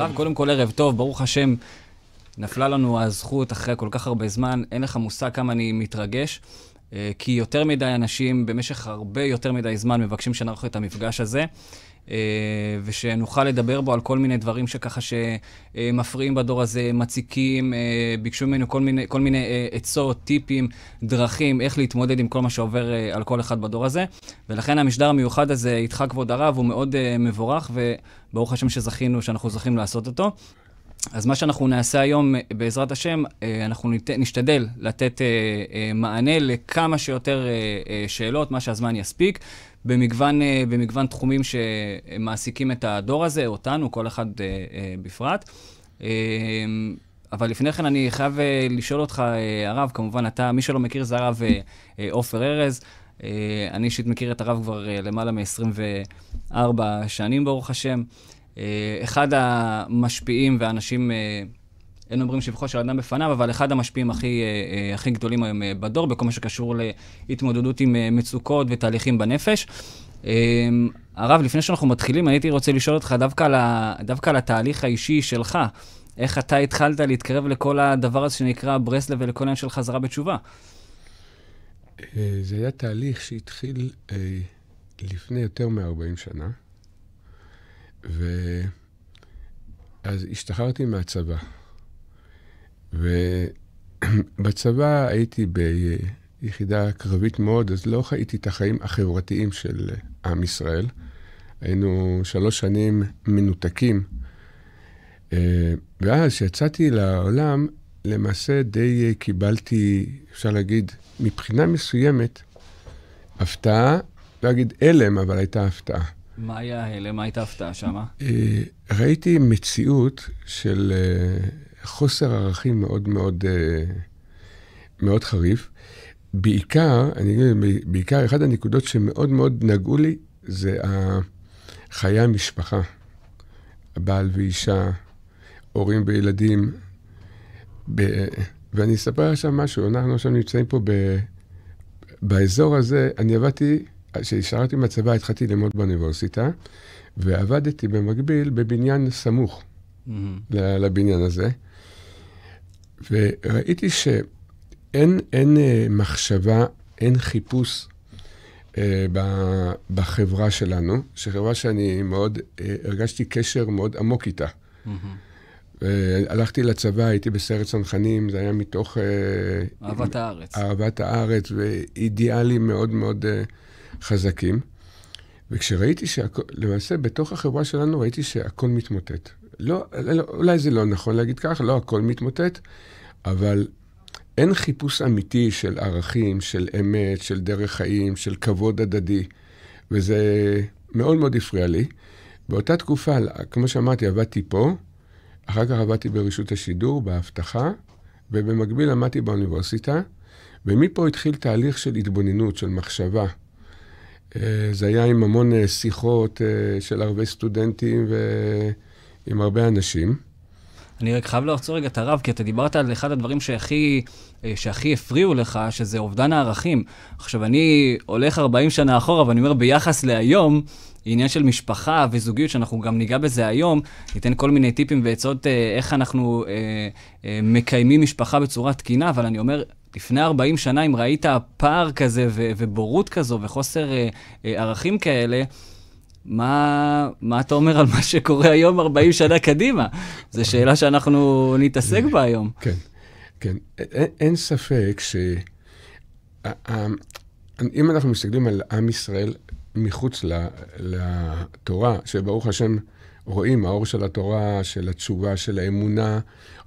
הרב, קודם כל ערב טוב, ברוך השם, נפלה לנו הזכות אחרי כל כך הרבה זמן, אין לך מושג כמה אני מתרגש. אה, כי יותר מדי אנשים במשך הרבה יותר מדי זמן מבקשים שנערוך את המפגש הזה. Uh, ושנוכל לדבר בו על כל מיני דברים שככה שמפריעים uh, בדור הזה, מציקים, uh, ביקשו ממנו כל מיני, כל מיני עצות, טיפים, דרכים, איך להתמודד עם כל מה שעובר uh, על כל אחד בדור הזה. ולכן המשדר המיוחד הזה, איתך כבוד הרב, הוא מאוד uh, מבורך, וברוך השם שזכינו, שאנחנו זוכים לעשות אותו. אז מה שאנחנו נעשה היום, אה, בעזרת השם, אה, אנחנו נשתדל לתת אה, מענה לכמה שיותר שאלות, מה שהזמן יספיק, במגוון, במגוון תחומים שמעסיקים את הדור הזה, אותנו, כל אחד בפרט. אבל לפני כן אני חייב לשאול אותך, הרב, כמובן, אתה, מי שלא מכיר זה הרב עופר ארז. אני אישית מכיר את הרב כבר למעלה מ-24 שנים, ברוך השם. אה, אחד המשפיעים והאנשים, אה, אין אומרים שבחו של אדם בפניו, אבל אחד המשפיעים הכי, אה, הכי גדולים היום בדור, בכל מה שקשור להתמודדות עם מצוקות ותהליכים בנפש. הרב, לפני שאנחנו מתחילים, הייתי רוצה לשאול אותך דווקא על, ה, דווקא על התהליך האישי שלך. איך אתה התחלת להתקרב לכל הדבר הזה שנקרא ברסלב ולכל העניין של חזרה בתשובה? זה היה תהליך שהתחיל לפני יותר מ-40 שנה. ואז השתחררתי מהצבא. ובצבא הייתי ביחידה קרבית מאוד, אז לא חייתי את החיים החברתיים של עם ישראל. היינו שלוש שנים מנותקים. אה, ואז כשיצאתי לעולם, למעשה די קיבלתי, אפשר להגיד, מבחינה מסוימת, הפתעה, לא אגיד הלם, אבל הייתה הפתעה. מה היה ההלם? מה הייתה ההפתעה שם? אה, ראיתי מציאות של אה, חוסר ערכים מאוד מאוד, אה, מאוד חריף. בעיקר, אני אגיד, בעיקר אחת הנקודות שמאוד מאוד נגעו לי, זה חיי המשפחה. הבעל ואישה, הורים וילדים. ב... ואני אספר עכשיו משהו, אנחנו עכשיו נמצאים פה ב... באזור הזה, אני עבדתי כשהשארתי מהצבא התחלתי ללמוד באוניברסיטה, ועבדתי במקביל בבניין סמוך mm-hmm. לבניין הזה, וראיתי שאין אין אין, אה, מחשבה, אין חיפוש אה, ב, בחברה שלנו, שחברה שאני מאוד, אה, הרגשתי קשר מאוד עמוק איתה. Mm-hmm. אה, הלכתי לצבא, הייתי בסיירת צנחנים, זה היה מתוך... אה, אהבת הארץ. אהבת הארץ, ואידיאלים מאוד מאוד... אה, חזקים. וכשראיתי שהכל, למעשה בתוך החברה שלנו ראיתי שהכל מתמוטט. לא, לא, לא, אולי זה לא נכון להגיד כך, לא הכל מתמוטט, אבל אין חיפוש אמיתי של ערכים, של אמת, של דרך חיים, של כבוד הדדי, וזה מאוד מאוד הפריע לי. באותה תקופה, כמו שאמרתי, עבדתי פה, אחר כך עבדתי ברשות השידור, באבטחה, ובמקביל למדתי באוניברסיטה, ומפה התחיל תהליך של התבוננות, של מחשבה. אה, זה היה עם המון אה, שיחות אה, של הרבה סטודנטים ועם הרבה אנשים. אני רק חייב לעצור רגע את הרב, כי אתה דיברת על אחד הדברים שהכי, שהכי הפריעו לך, שזה אובדן הערכים. עכשיו, אני הולך 40 שנה אחורה, ואני אומר, ביחס להיום, עניין של משפחה וזוגיות, שאנחנו גם ניגע בזה היום, ניתן כל מיני טיפים ועצות איך אנחנו אה, אה, מקיימים משפחה בצורה תקינה, אבל אני אומר, לפני 40 שנה, אם ראית פער כזה ו- ובורות כזו וחוסר אה, אה, ערכים כאלה, מה, מה אתה אומר על מה שקורה היום 40 שנה קדימה? זו שאלה שאנחנו נתעסק בה היום. כן, כן. אין, אין ספק ש... אם אנחנו מסתכלים על עם ישראל מחוץ לתורה, שברוך השם רואים, האור של התורה, של התשובה, של האמונה,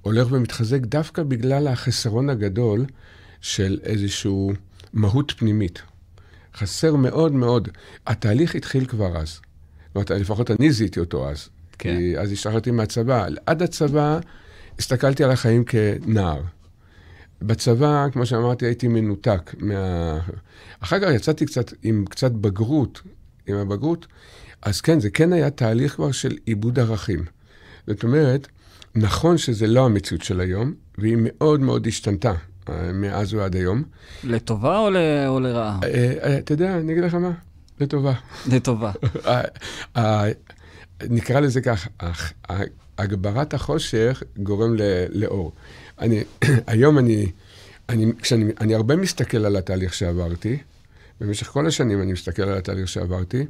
הולך ומתחזק דווקא בגלל החסרון הגדול של איזושהי מהות פנימית. חסר מאוד מאוד. התהליך התחיל כבר אז. זאת אומרת, לפחות אני זיהיתי אותו אז. כן. כי אז השתחררתי מהצבא. עד הצבא הסתכלתי על החיים כנער. בצבא, כמו שאמרתי, הייתי מנותק מה... אחר כך יצאתי קצת עם קצת בגרות, עם הבגרות, אז כן, זה כן היה תהליך כבר של עיבוד ערכים. זאת אומרת, נכון שזה לא המציאות של היום, והיא מאוד מאוד השתנתה. אה, מאז ועד היום. לטובה או, ל... או לרעה? אה, אה, אתה יודע, אני אגיד לך מה, לטובה. לטובה. נקרא לזה כך, הגברת החושך גורם לאור. אני, היום אני, אני, כשאני, אני הרבה מסתכל על התהליך שעברתי, במשך כל השנים אני מסתכל על התהליך שעברתי,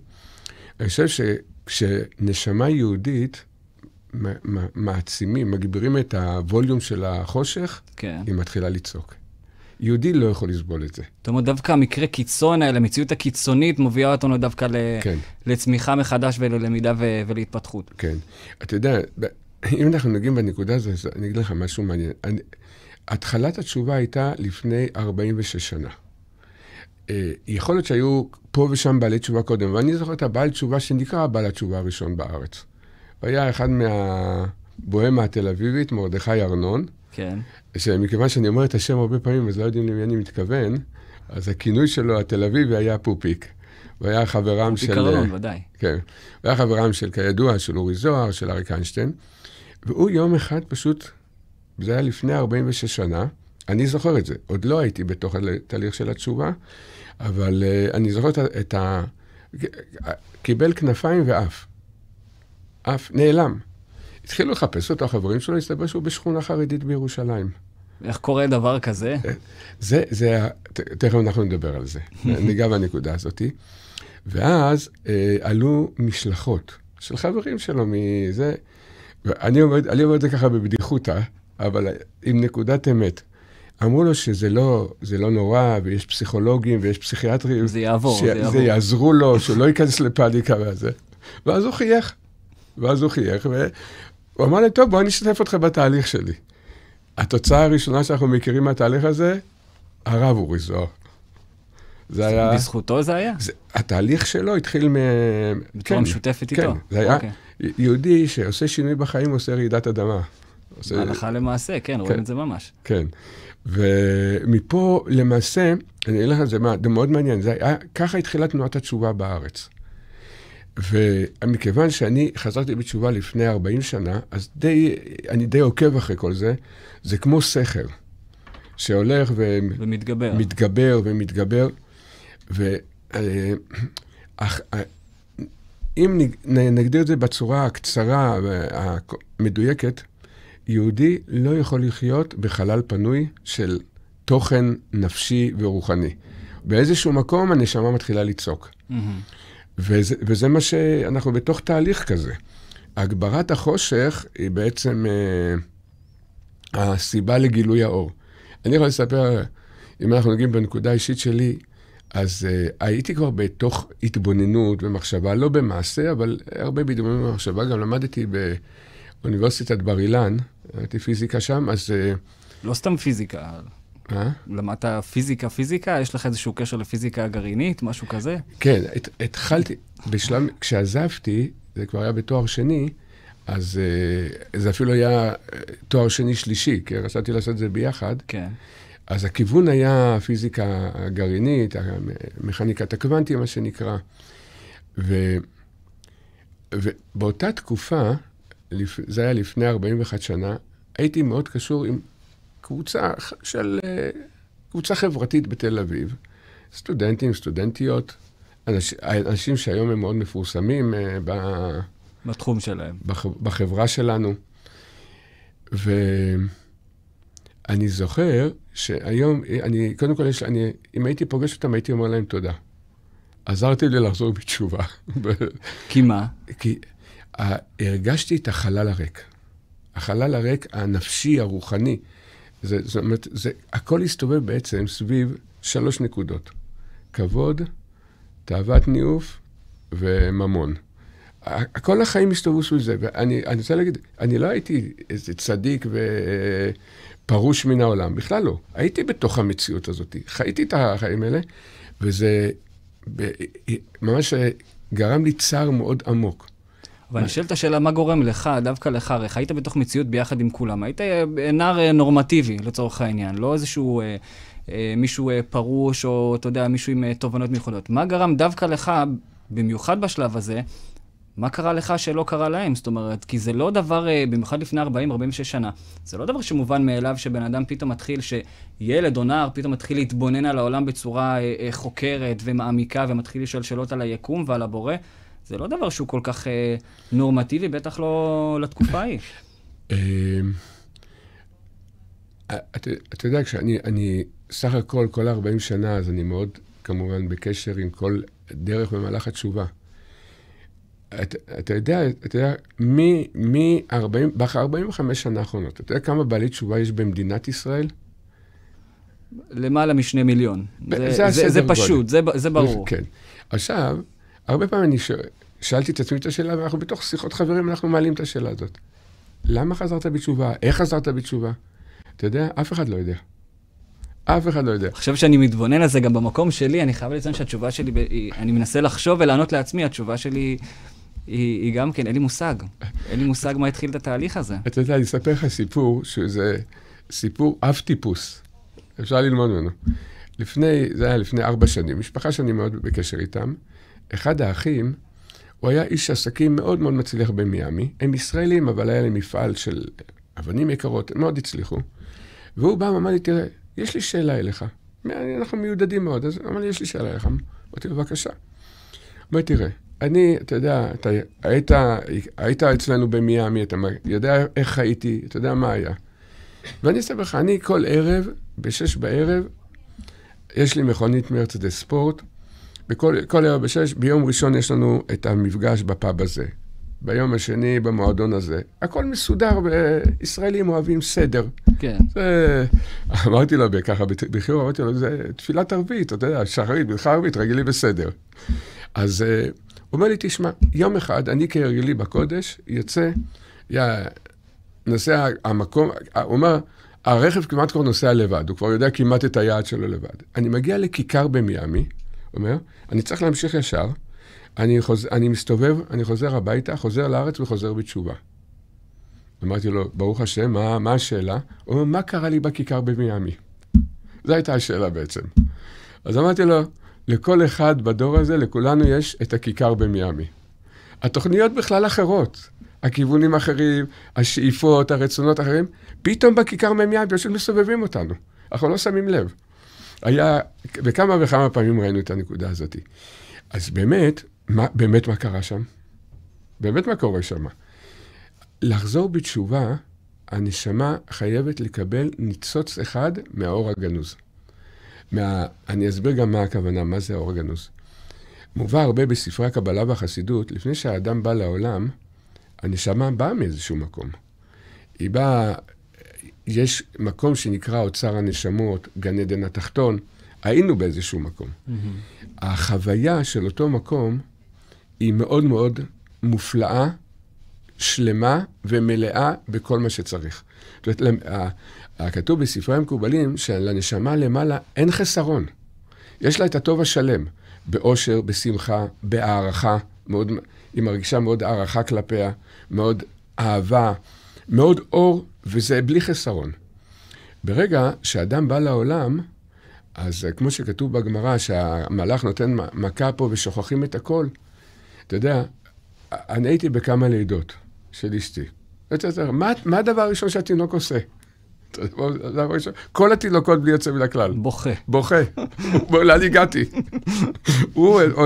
אני חושב שכשנשמה יהודית מעצימים, מגבירים את הווליום של החושך, כן. היא מתחילה לצעוק. יהודי לא יכול לסבול את זה. זאת אומרת, דווקא המקרה קיצון האלה, המציאות הקיצונית, מביאה אותנו דווקא ל... כן. לצמיחה מחדש וללמידה ו... ולהתפתחות. כן. אתה יודע, אם אנחנו נוגעים בנקודה הזאת, אני אגיד לך משהו מעניין. אני... התחלת התשובה הייתה לפני 46 שנה. אה, יכול להיות שהיו פה ושם בעלי תשובה קודם, ואני זוכר את הבעל תשובה שנקרא בעל התשובה הראשון בארץ. היה אחד מהבוהמה התל אביבית, מרדכי ארנון. כן. שמכיוון שאני אומר את השם הרבה פעמים, אז לא יודעים למי אני מתכוון, אז הכינוי שלו, התל אביבי, היה פופיק. הוא היה חברם של... פופיק ארנון, אה, ודאי. כן. הוא היה חברם של, כידוע, של אורי זוהר, של אריק איינשטיין. והוא יום אחד פשוט, זה היה לפני 46 שנה, אני זוכר את זה. עוד לא הייתי בתוך התהליך של התשובה, אבל uh, אני זוכר את ה... קיבל כנפיים ואף. אף נעלם. התחילו לחפש אותו החברים שלו, הסתבר שהוא בשכונה חרדית בירושלים. איך קורה דבר כזה? אה, זה, זה, תכף אנחנו נדבר על זה. ניגע בנקודה הזאתי. ואז אה, עלו משלחות של חברים שלו מזה. ואני אומר, אני אומר את זה ככה בבדיחותא, אה, אבל אה, עם נקודת אמת. אמרו לו שזה לא, לא נורא, ויש פסיכולוגים ויש פסיכיאטרים. זה יעבור, ש... זה יעבור. זה יעזרו לו, שלא ייכנס לפאניקה וזה. ואז הוא חייך. ואז הוא חייך, והוא אמר לי, טוב, בוא אני אשתף אותך בתהליך שלי. התוצאה הראשונה שאנחנו מכירים מהתהליך הזה, הרב אורי זוהר. זה היה... בזכותו זה היה? זה, התהליך שלו התחיל מ... בצורה כן, משותפת כן, איתו. כן, זה היה okay. אוקיי. יהודי שעושה שינוי בחיים, עושה רעידת אדמה. עושה... הלכה למעשה, כן, כן, רואים את זה ממש. כן. ומפה, למעשה, אני אגיד לך, זה, זה מאוד מעניין, זה היה, ככה התחילה תנועת התשובה בארץ. ומכיוון שאני חזרתי בתשובה לפני 40 שנה, אז די, אני די עוקב אחרי כל זה, זה כמו סכר, שהולך ו... ומתגבר. מתגבר ומתגבר. ואם נגדיר את זה בצורה הקצרה והמדויקת, יהודי לא יכול לחיות בחלל פנוי של תוכן נפשי ורוחני. באיזשהו מקום הנשמה מתחילה לצעוק. Mm-hmm. וזה, וזה מה שאנחנו בתוך תהליך כזה. הגברת החושך היא בעצם אה, הסיבה לגילוי האור. אני יכול לספר, אם אנחנו נוגעים בנקודה האישית שלי, אז אה, הייתי כבר בתוך התבוננות ומחשבה, לא במעשה, אבל הרבה בהתבוננות במחשבה. גם למדתי באוניברסיטת בר אילן, הייתי פיזיקה שם, אז... אה, לא סתם פיזיקה. אה? למדת פיזיקה, פיזיקה? יש לך איזשהו קשר לפיזיקה הגרעינית, משהו כזה? כן, הת, התחלתי, בשלב, כשעזבתי, זה כבר היה בתואר שני, אז אה, זה אפילו היה אה, תואר שני שלישי, כי רציתי לעשות את זה ביחד. כן. אז הכיוון היה הפיזיקה הגרעינית, מכניקת הקוונטים, מה שנקרא. ו, ובאותה תקופה, זה היה לפני 41 שנה, הייתי מאוד קשור עם קבוצה של, אה, קבוצה חברתית בתל אביב, סטודנטים, סטודנטיות, אנש, אנשים שהיום הם מאוד מפורסמים אה, ב... בתחום שלהם. בח, בחברה שלנו. ואני זוכר שהיום, אני, קודם כל, יש, אני, אם הייתי פוגש אותם, הייתי אומר להם תודה. עזרתי לי לחזור בתשובה. כי מה? כי אה, הרגשתי את החלל הריק. החלל הריק הנפשי, הרוחני. זה, זאת אומרת, זה, הכל הסתובב בעצם סביב שלוש נקודות. כבוד, תאוות ניאוף וממון. כל החיים הסתובבו סביב זה, ואני רוצה להגיד, אני לא הייתי איזה צדיק ופרוש מן העולם, בכלל לא. הייתי בתוך המציאות הזאת, חייתי את החיים האלה, וזה ממש גרם לי צער מאוד עמוק. אבל אני שואל את השאלה, מה גורם לך, דווקא לך, הרי היית בתוך מציאות ביחד עם כולם, היית אה, נער אה, נורמטיבי לצורך העניין, לא איזשהו אה, אה, מישהו אה, פרוש, או אתה יודע, מישהו עם אה, תובנות מיוחדות. מה גרם דווקא לך, במיוחד בשלב הזה, מה קרה לך שלא קרה להם? זאת אומרת, כי זה לא דבר, אה, במיוחד לפני 40-46 שנה, זה לא דבר שמובן מאליו שבן אדם פתאום מתחיל, שילד או נער פתאום מתחיל להתבונן על העולם בצורה אה, אה, חוקרת ומעמיקה, ומתחיל לשאול שאלות על היקום ועל הבורא. זה לא דבר שהוא כל כך אה, נורמטיבי, בטח לא לתקופה ההיא. אה, אה, אתה, יודע, כשאני, אני, סך הכל, כל 40 שנה, אז אני מאוד, כמובן, בקשר עם כל דרך במהלך התשובה. אתה, יודע, אתה יודע, מ-40, ב-45 שנה האחרונות, אתה יודע כמה בעלי תשובה יש במדינת ישראל? למעלה משני מיליון. זה, זה, זה, זה פשוט, זה כן. ברור. כן. עכשיו, הרבה פעמים אני ש... שאלתי את עצמי את השאלה, ואנחנו בתוך שיחות חברים, אנחנו מעלים את השאלה הזאת. למה חזרת בתשובה? איך חזרת בתשובה? אתה יודע, אף אחד לא יודע. אף אחד לא יודע. עכשיו שאני מתבונן על זה גם במקום שלי, אני חייב לציין שהתשובה שלי, אני מנסה לחשוב ולענות לעצמי, התשובה שלי היא, היא גם כן, אין לי מושג. אין לי מושג מה התחיל את התהליך הזה. אתה יודע, אני אספר לך סיפור, שזה סיפור אב טיפוס. אפשר ללמוד ממנו. לפני, זה היה לפני ארבע שנים, משפחה שאני מאוד בקשר איתם. אחד האחים, הוא היה איש עסקים מאוד מאוד מצליח במיאמי. הם ישראלים, אבל היה להם מפעל של אבנים יקרות, הם מאוד הצליחו. והוא בא ואמר לי, תראה, יש לי שאלה אליך. אנחנו מיודדים מאוד, אז אמר לי, יש לי שאלה אליך. אמרתי לו, בבקשה. אומר, תראה, אני, אתה יודע, אתה היית, היית אצלנו במיאמי, אתה יודע איך הייתי, אתה יודע מה היה. ואני אספר לך, אני כל ערב, בשש בערב, יש לי מכונית מרצדס ספורט, בכל כל ערב בשש, ביום ראשון יש לנו את המפגש בפאב הזה. ביום השני במועדון הזה. הכל מסודר, וישראלים אוהבים סדר. כן. זה, אמרתי לו ככה בחיוב, אמרתי לו, זה תפילת ערבית, אתה יודע, שחרית, מלכה ערבית, רגילי בסדר. אז אה, הוא אומר לי, תשמע, יום אחד אני כהרגלי בקודש יוצא, יא, נוסע המקום, הוא אומר, הרכב כמעט כבר נוסע לבד, הוא כבר יודע כמעט את היעד שלו לבד. אני מגיע לכיכר במיאמי, אומר, אני צריך להמשיך ישר, אני, חוז... אני מסתובב, אני חוזר הביתה, חוזר לארץ וחוזר בתשובה. אמרתי לו, ברוך השם, מה, מה השאלה? הוא אומר, מה קרה לי בכיכר במיאמי? זו הייתה השאלה בעצם. אז אמרתי לו, לכל אחד בדור הזה, לכולנו יש את הכיכר במיאמי. התוכניות בכלל אחרות, הכיוונים אחרים, השאיפות, הרצונות אחרים, פתאום בכיכר במיאמי פשוט מסובבים אותנו. אנחנו לא שמים לב. היה, וכמה וכמה פעמים ראינו את הנקודה הזאת. אז באמת, מה, באמת מה קרה שם? באמת מה קורה שם? לחזור בתשובה, הנשמה חייבת לקבל ניצוץ אחד מהאור הגנוז. מה... אני אסביר גם מה הכוונה, מה זה האור הגנוז. מובא הרבה בספרי הקבלה והחסידות, לפני שהאדם בא לעולם, הנשמה באה מאיזשהו מקום. היא באה יש מקום שנקרא אוצר הנשמות, גן עדן התחתון, היינו באיזשהו מקום. Mm-hmm. החוויה של אותו מקום היא מאוד מאוד מופלאה, שלמה ומלאה בכל מה שצריך. זאת אומרת, הכתוב בספרי המקובלים שלנשמה למעלה אין חסרון. יש לה את הטוב השלם, באושר, בשמחה, בהערכה, מאוד, היא מרגישה מאוד הערכה כלפיה, מאוד אהבה, מאוד אור וזה בלי חסרון. ברגע שאדם בא לעולם, אז אה, כמו שכתוב בגמרא, שהמלאך נותן מכה פה ושוכחים את הכל, אתה יודע, אני הייתי בכמה לידות של אשתי. מה, מה הדבר הראשון שהתינוק עושה? כל התינוקות בלי יוצא מן הכלל. בוכה. בוכה. לאן הגעתי?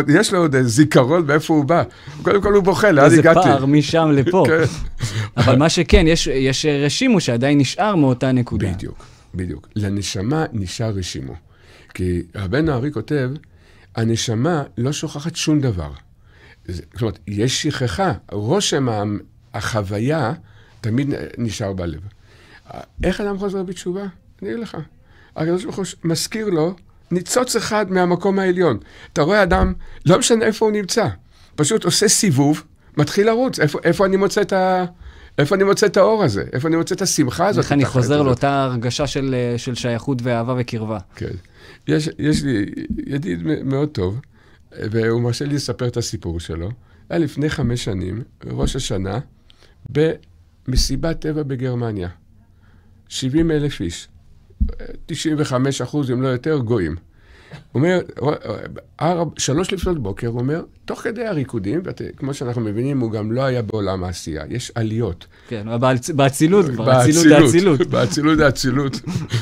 יש לו עוד זיכרון מאיפה הוא בא. קודם כל הוא בוכה, לאן הגעתי? איזה פער משם לפה. כן. אבל מה שכן, יש רשימו שעדיין נשאר מאותה נקודה. בדיוק, בדיוק. לנשמה נשאר רשימו. כי הבן הארי כותב, הנשמה לא שוכחת שום דבר. זאת אומרת, יש שכחה, רושם החוויה תמיד נשאר בלב. איך אדם חוזר בתשובה? אני אגיד לך. הקדוש ברוך הוא מזכיר לו ניצוץ אחד מהמקום העליון. אתה רואה אדם, לא משנה איפה הוא נמצא, פשוט עושה סיבוב, מתחיל לרוץ. איפה, איפה אני מוצא את ה... איפה אני מוצא את האור הזה? איפה אני מוצא את השמחה הזאת? איך אני חוזר לאותה הרגשה של, אה, של שייכות ואהבה וקרבה. כן. יש, יש לי ידיד מאוד טוב, והוא מרשה לי לספר את הסיפור שלו. היה לפני חמש שנים, ראש השנה, במסיבת טבע בגרמניה. 70 אלף איש, 95 אחוז, אם לא יותר, גויים. אומר, אה, אה, שלוש לפנות בוקר, הוא אומר, תוך כדי הריקודים, וכמו שאנחנו מבינים, הוא גם לא היה בעולם העשייה, יש עליות. כן, באצילות כבר, אצילות האצילות. באצילות האצילות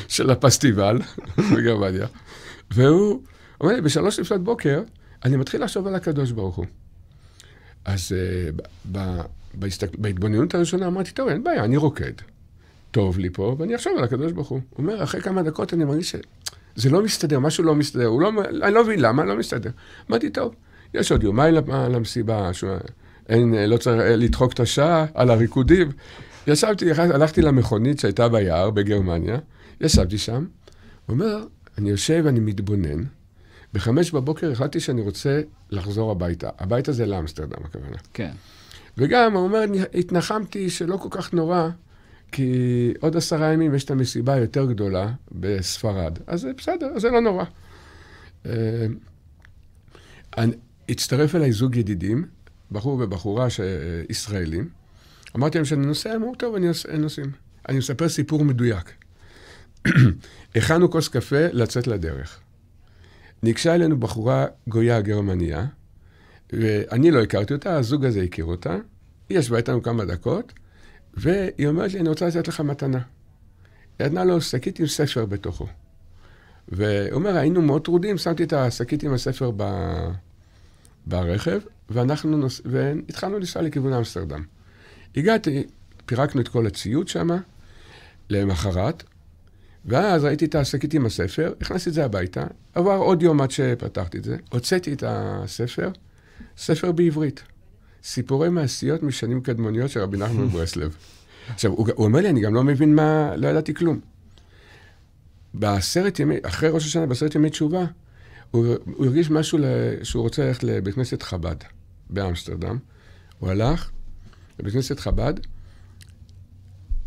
של הפסטיבל בגרמניה. והוא אומר לי, בשלוש לפנות בוקר, אני מתחיל לחשוב על הקדוש ברוך הוא. אז אה, בהתבוננות הראשונה אמרתי, טוב, אין בעיה, אני רוקד. טוב לי פה, ואני אחשוב על הקדוש ברוך הוא. הוא אומר, אחרי כמה דקות אני מרגיש שזה לא מסתדר, משהו לא מסתדר, לא, אני לא מבין למה, לא מסתדר. אמרתי, טוב, יש עוד יומיים למסיבה, ש... אין, לא צריך לדחוק את השעה על הריקודים. ישבתי, הלכתי למכונית שהייתה ביער בגרמניה, ישבתי שם, הוא אומר, אני יושב, אני מתבונן. בחמש בבוקר החלטתי שאני רוצה לחזור הביתה. הביתה זה לאמסטרדם, הכוונה. כן. וגם, הוא אומר, התנחמתי שלא כל כך נורא כי עוד עשרה ימים יש את המסיבה היותר גדולה בספרד. אז בסדר, זה לא נורא. אה, הצטרף אליי זוג ידידים, בחור ובחורה ש... ישראלים. אמרתי להם שאני נוסע, אמרו, טוב, אני נוסעים. אני מספר סיפור מדויק. הכנו כוס קפה לצאת לדרך. ניגשה אלינו בחורה גויה גרמניה, ואני לא הכרתי אותה, הזוג הזה הכיר אותה. היא ישבה איתנו כמה דקות, והיא אומרת לי, אני רוצה לתת לך מתנה. היא נתנה לו שקית עם ספר בתוכו. והוא אומר, היינו מאוד טרודים, שמתי את השקית עם הספר ב... ברכב, ואנחנו נוס... והתחלנו לנסוע לכיוון אמסטרדם. הגעתי, פירקנו את כל הציוד שם, למחרת, ואז ראיתי את השקית עם הספר, הכנסתי את זה הביתה, עבר עוד יום עד שפתחתי את זה, הוצאתי את הספר, ספר בעברית. סיפורי מעשיות משנים קדמוניות של רבי נחמן ברסלב. עכשיו, הוא, הוא אומר לי, אני גם לא מבין מה, לא ידעתי כלום. בעשרת ימי, אחרי ראש השנה, בעשרת ימי תשובה, הוא, הוא הרגיש משהו ל, שהוא רוצה ללכת לבית כנסת חב"ד באמסטרדם. הוא הלך לבית כנסת חב"ד,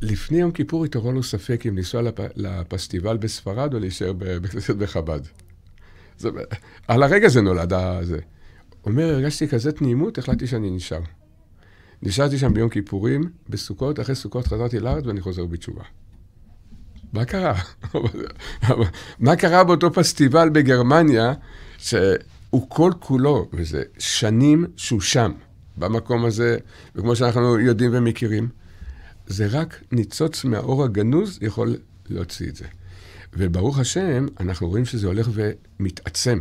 לפני יום כיפור התעורר לו ספק אם לנסוע לפ... לפסטיבל בספרד או להישאר בבית כנסת בחב"ד. זה... על הרגע זה נולד, זה. אומר, הרגשתי כזה תנימות, החלטתי שאני נשאר. נשארתי שם ביום כיפורים, בסוכות, אחרי סוכות חזרתי לארץ ואני חוזר בתשובה. מה קרה? מה קרה באותו פסטיבל בגרמניה, שהוא כל כולו, וזה שנים שהוא שם, במקום הזה, וכמו שאנחנו יודעים ומכירים, זה רק ניצוץ מהאור הגנוז יכול להוציא את זה. וברוך השם, אנחנו רואים שזה הולך ומתעצם.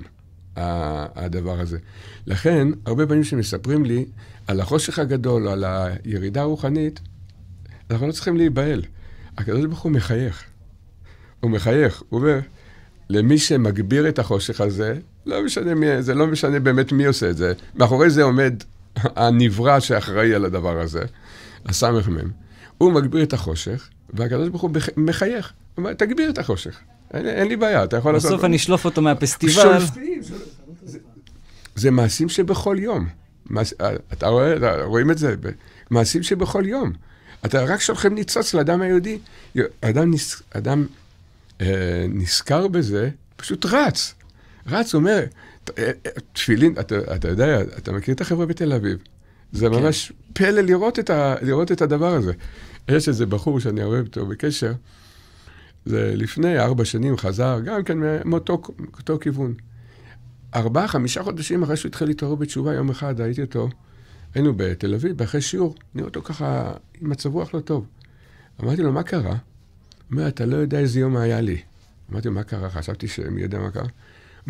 הדבר הזה. לכן, הרבה פעמים שמספרים לי על החושך הגדול, על הירידה הרוחנית, אנחנו לא צריכים להיבהל. הקדוש ברוך הוא מחייך. הוא מחייך, הוא אומר, למי שמגביר את החושך הזה, לא משנה מי, זה לא משנה באמת מי עושה את זה. מאחורי זה עומד הנברא שאחראי על הדבר הזה, הסמ"ם. הוא מגביר את החושך, והקדוש ברוך הוא מחייך. הוא אומר, תגביר את החושך. אין, אין לי בעיה, אתה יכול בסוף לעשות... בסוף אני אשלוף אותו מהפסטיבל. שולפים זה מעשים שבכל יום. מה, אה, אתה רואה, אתה, רואים את זה? מעשים שבכל יום. אתה רק שולחים ניצוץ לאדם היהודי. אדם, נס, אדם אה, נזכר בזה, פשוט רץ. רץ, אומר, אה, אה, תפילין, אתה, אתה יודע, אתה מכיר את החבר'ה בתל אביב. זה כן. ממש פלא לראות את, ה, לראות את הדבר הזה. יש איזה בחור שאני אוהב אותו בקשר, זה לפני ארבע שנים חזר, גם כן מאותו כיוון. ארבעה, חמישה חודשים אחרי שהוא התחיל להתעורר בתשובה, יום אחד ראיתי אותו, היינו בתל אביב, אחרי שיעור, נראה אותו ככה עם מצב רוח לא טוב. אמרתי לו, מה קרה? הוא אומר, אתה לא יודע איזה יום היה לי. אמרתי לו, מה קרה? חשבתי שמי יודע מה קרה.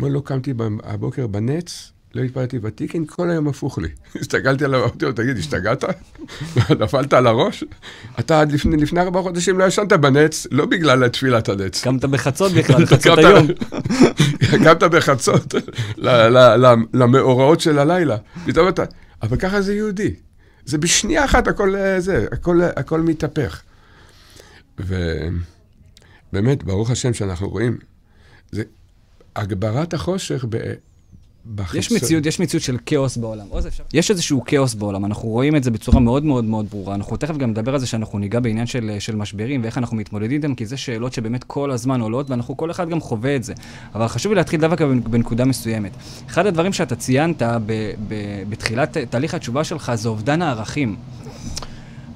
אמר, לא קמתי הבוקר בנץ, לא התפללתי בתיקין, כל היום הפוך לי. הסתכלתי עליו, אמרתי לו, תגיד, השתגעת? נפלת על הראש? אתה עד לפני, לפני ארבעה חודשים לא ישנת בנץ, לא בגלל תפילת הנץ. קמת בחצות בכלל, חצות היום. קמת בחצות למאורעות של הלילה. פתאום אתה... אבל ככה זה יהודי. זה בשנייה אחת הכל אה, זה, הכל, אה, הכל מתהפך. ובאמת, ברוך השם שאנחנו רואים, זה הגברת החושך בחיצור. יש מציאות, יש מציאות של כאוס בעולם. אפשר? יש איזשהו כאוס בעולם, אנחנו רואים את זה בצורה מאוד מאוד מאוד ברורה. אנחנו תכף גם נדבר על זה שאנחנו ניגע בעניין של, של משברים ואיך אנחנו מתמודדים איתם, כי זה שאלות שבאמת כל הזמן עולות, ואנחנו כל אחד גם חווה את זה. אבל חשוב לי להתחיל דווקא בנקודה מסוימת. אחד הדברים שאתה ציינת ב, ב, בתחילת תהליך התשובה שלך זה אובדן הערכים.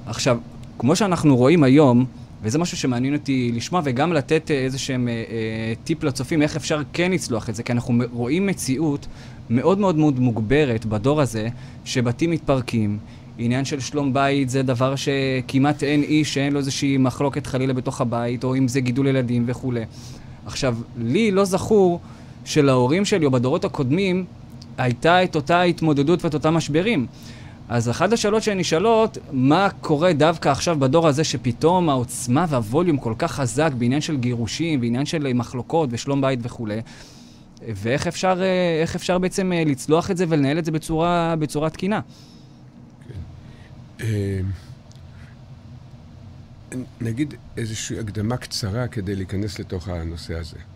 עכשיו, כמו שאנחנו רואים היום, וזה משהו שמעניין אותי לשמוע, וגם לתת אה, איזה שהם אה, אה, טיפ לצופים, איך אפשר כן לצלוח את זה, כי אנחנו רואים מציאות מאוד מאוד מאוד מוגברת בדור הזה, שבתים מתפרקים. עניין של שלום בית זה דבר שכמעט אין איש שאין לו איזושהי מחלוקת חלילה בתוך הבית, או אם זה גידול ילדים וכולי. עכשיו, לי לא זכור שלהורים שלי, או בדורות הקודמים, הייתה את אותה התמודדות ואת אותם משברים. אז אחת השאלות שהן נשאלות, מה קורה דווקא עכשיו בדור הזה שפתאום העוצמה והווליום כל כך חזק בעניין של גירושים, בעניין של אה, מחלוקות ושלום בית וכולי, ואיך אפשר, אה, אפשר בעצם אה, לצלוח את זה ולנהל את זה בצורה, בצורה תקינה? כן. אמ, נגיד איזושהי הקדמה קצרה כדי להיכנס לתוך הנושא הזה.